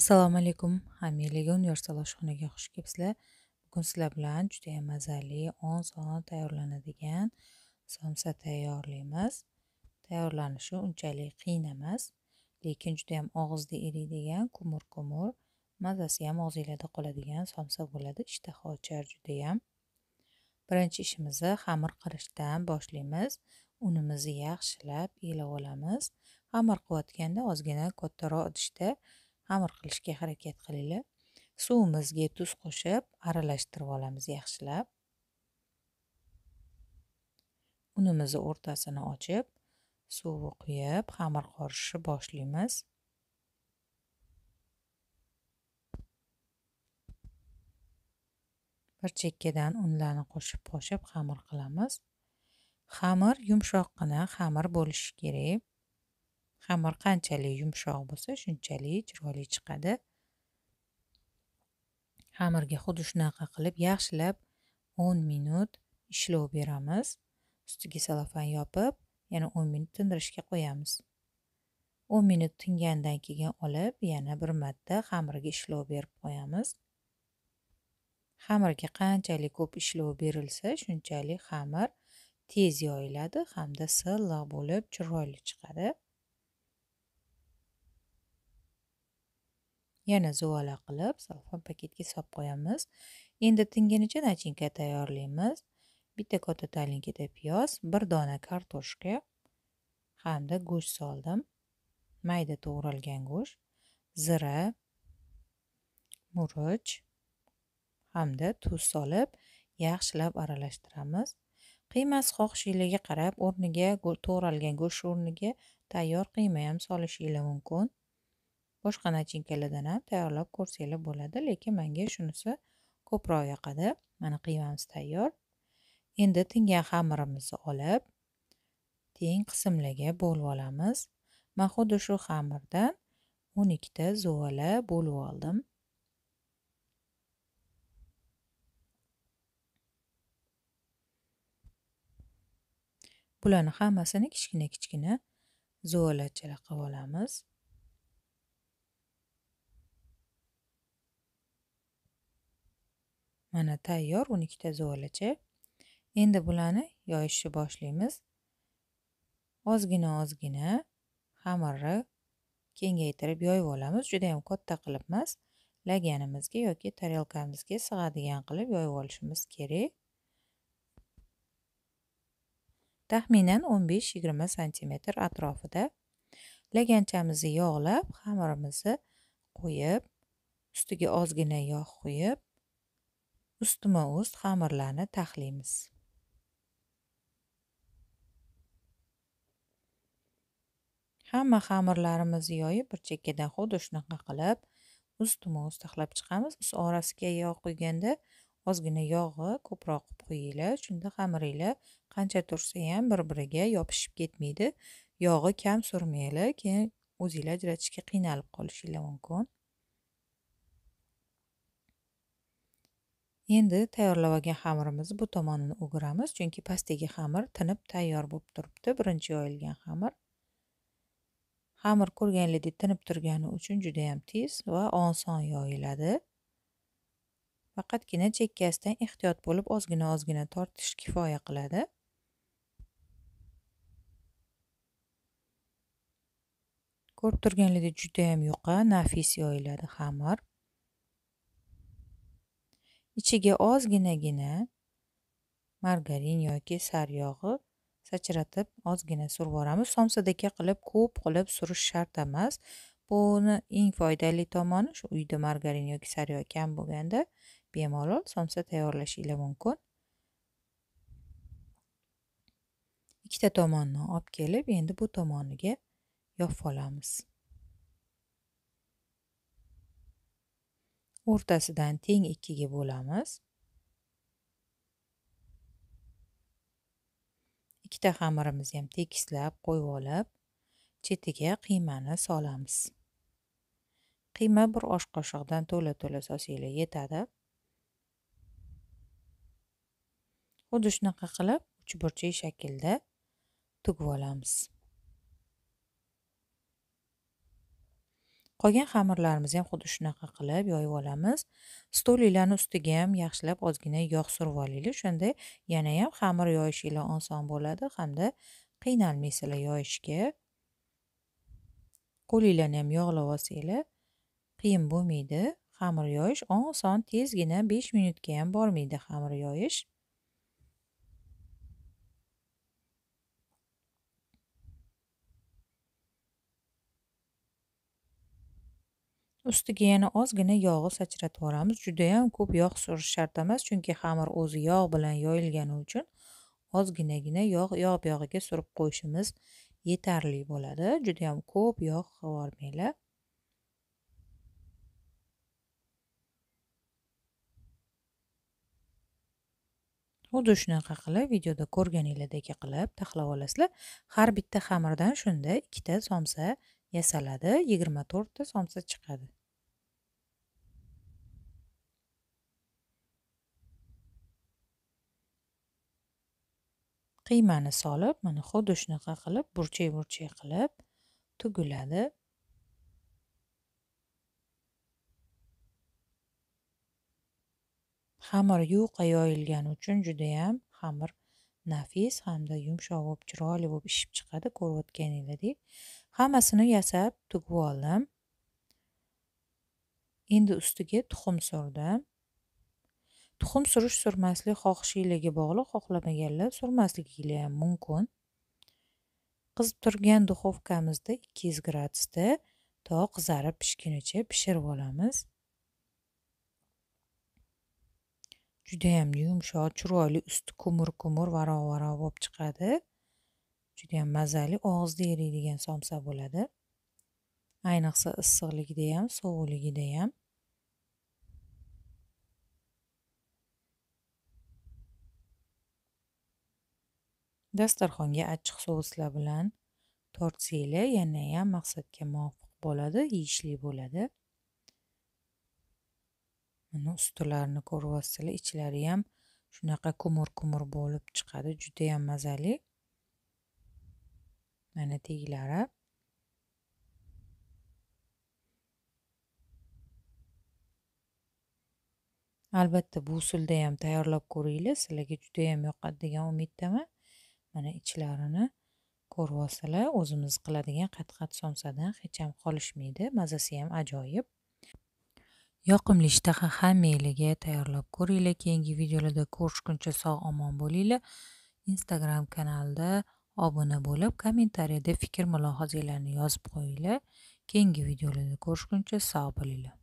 assalomu alaykum hamiyaga universal oshxonaga xush kelibsizlar bugun sizlar bilan juda yam mazali oson tayyorlanadigan somsa tayyorlaymiz tayyorlanishi unchalik qiyin emas lekin juda yam og'izda eriydigan ko'mir ko'mir mazasi ham og'zinglarda qoladigan somsa bo'ladi ishtaha ochar judayam birinchi ishimizni xamir qilishdan boshlaymiz unimizni yaxshilab elab olamiz xamir qilayotganda ozgina kattaroq idishda işte. xamir qilishga harakat qilinglar suvimizga tuz qo'shib aralashtirib olamiz yaxshilab unimizni o'rtasini ochib suvni quyib xamir qorishni boshlaymiz bir chekkadan unlarni qo'shib qo'shib xamir qilamiz xamir yumshoqqina xamir bo'lishi kerak xamir qanchalik yumshoq bo'lsa shunchalik chiroyli chiqadi xamirga xuddi shunaqa qilib yaxshilab o'n minut ishlov beramiz ustiga salofan yopib yana o'n minut tindirishga qo'yamiz o'n minut tingandan keyin olib yana bir marta xamirga ishlov berib qo'yamiz xamirga qanchalik ko'p ishlov berilsa shunchalik xamir tez yoyiladi hamda silliq bo'lib chiroyli chiqadi yana zuvala qilib salfon paketga solib qo'yamiz endi tinginicha nachinka tayyorlaymiz bitta katta talinkada piyoz bir dona kartoshka hamda go'sht soldim mayda to'g'ralgan go'sht zira murch hamda tuz solib yaxshilab aralashtiramiz qiymasi xohishinglarga qarab o'rniga to'g'ralgan go'sht o'rniga tayyor qiyma ham solishinglar mumkin boshqa nachinkalardan ham tayyorlab ko'rsanglar bo'ladi lekin menga shunisi ko'proq yoqadi mana qiymamiz tayyor endi tingan xamirimizni olib teng qismlarga bo'lib olamiz man xuddi shu xamirdan o'n ikkita zuvala bo'lib oldim bularni hammasini kichkina kichkina zuvalachalar qilib olamiz mana tayyor 12 ta zo'lacha endi bularni yoyishni boshlaymiz ozgina ozgina xamirni kengaytirib yoyib olamiz juda ham katta qilib emas laganimizga yoki tarelkamizga sig'adigan qilib yoyib olishimiz kerak taxminan 15-20 santimetr atrofida laganchamizni yog'lab xamirimizni qo'yib ustiga ozgina yog' quyib ustma ust xamirlarni taxlaymiz hamma xamirlarimizni yoyib bir chekkadan xuddi shunaqa qilib ustma ust taxlab chiqamiz ust orasiga yog' quyganda ozgina yog'i ko'proq qilib shunda xamiringlar qancha tursa ham bir biriga yopishib ketmaydi yog'i kam surmanglar keyin o'zinglar ajratishga qiynalib qolishinglar mumkin endi tayyorlab olgan xamirimizni bu tomonini o'giramiz chunki pastdagi xamir tinib tayyor bo'lib turibdi birinchi yoyilgan xamir xamir ko'rganingizdek tinib turgani uchun juda ham tez va oson yoyiladi faqatgina chekkasidan ehtiyot bo'lib ozgina ozgina tortish kifoya qiladi ko'rib turganingizdek ham yoqa nafis yoyiladi xamir ichiga ozginagina margarin yoki sariyog'i sachratib ozgina surib yuboramiz somsadaka qilib ko'p qilib surish shart emas buni eng foydali tomoni shu uyda margarin yoki sariyog' kam bo'lganda bemalol somsa tayyorlashinglar mumkin ikkita tomonni olib kelib endi bu tomoniga yopib olamiz o'rtasidan teng ikkiga bo'lamiz ikkita xamirimizni ham tekislab qo'yib olib chetiga qiymani solamiz qiyma bir osh qoshiqdan to'la to'la solsanglar yetadi xuddi shunaqa qilib uchburchak shaklda tugib olamiz qolgan xamirlarimizni ham xuddi shunaqa qilib yoyib olamiz stolinglarni ustiga ham yaxshilab ozgina yog' surib olaylik shunda yana ham xamir yoyishinglar oson bo'ladi hamda qiynalmaysizlar yoyishga qo'linglarni ham yog'lab olsanglar qiyin bo'lmaydi xamir yoyish oson tezgina besh minutga ham bormaydi xamir yoyish ustiga yana ozgina yog'i sachratib yuboramiz judayam ko'p yog' surish shart emas chunki xamir o'zi yog' bilan yoyilgani uchun ozginagina yog' yog' yog'iga surib qo'yishimiz yetarli bo'ladi judayam ko'p yog' yubormanglar xuddi shunaqa qilib videoda ko'rganinglardek qilib taxlab olasizlar har bitta xamirdan shunda ikkita somsa yasaladi yigirma to'rtta somsa chiqadi qiymani solib mana xuddi shunaqa qilib burchak burchak qilib tugiladi xamir yuqa yoyilgani uchun judayam xamir nafis hamda yumshoq bo'lib chiroyli bo'lib ishib chiqadi ko'rayotganingizdek hammasini yasab tugib oldim endi ustiga tuxum surdim tuxum surish surmaslik xohishingizga bog'liq xohlamaganlar surmasligingiz ham mumkin qizib turgan duxovkamizda 200 gradusda to qizarib pishgunicha pishirib olamiz judayam yumshoq chiroyli usti ko'mir ko'mir varov varov bo'lib chiqadi judayam mazali og'izda eriydigan somsa bo'ladi ayniqsa issiqligida ham sovuqligida ham Dasturxonga achchiq souslar bilan yana yanayam maqsadga muvofiq bo'ladi, yeyishli bo'ladi. Mana ustilarini ko'ryapsizlar, ichlari ham shunaqa kumur-kumur bo'lib chiqadi, juda ham mazali. Mana taglari. Albatta bu usulda ham tayyorlab ko'ringlar, sizlarga juda ham yoqadi degan umiddaman. mana ichlarini ko'ryapsizlar o'zimiz qiladigan qatqat somsadan hech ham qolishmaydi mazasi ham ajoyib yoqimli ishtaha hammanglarga tayyorlab ko'ringlar keyingi videolarda ko'rishguncha sog' omon bo'linglar instagram kanalida obuna bo'lib kommentariyada fikr mulohazalarni yozib qo'yinglar keyingi videolarda ko'rishguncha sog' bo'linglar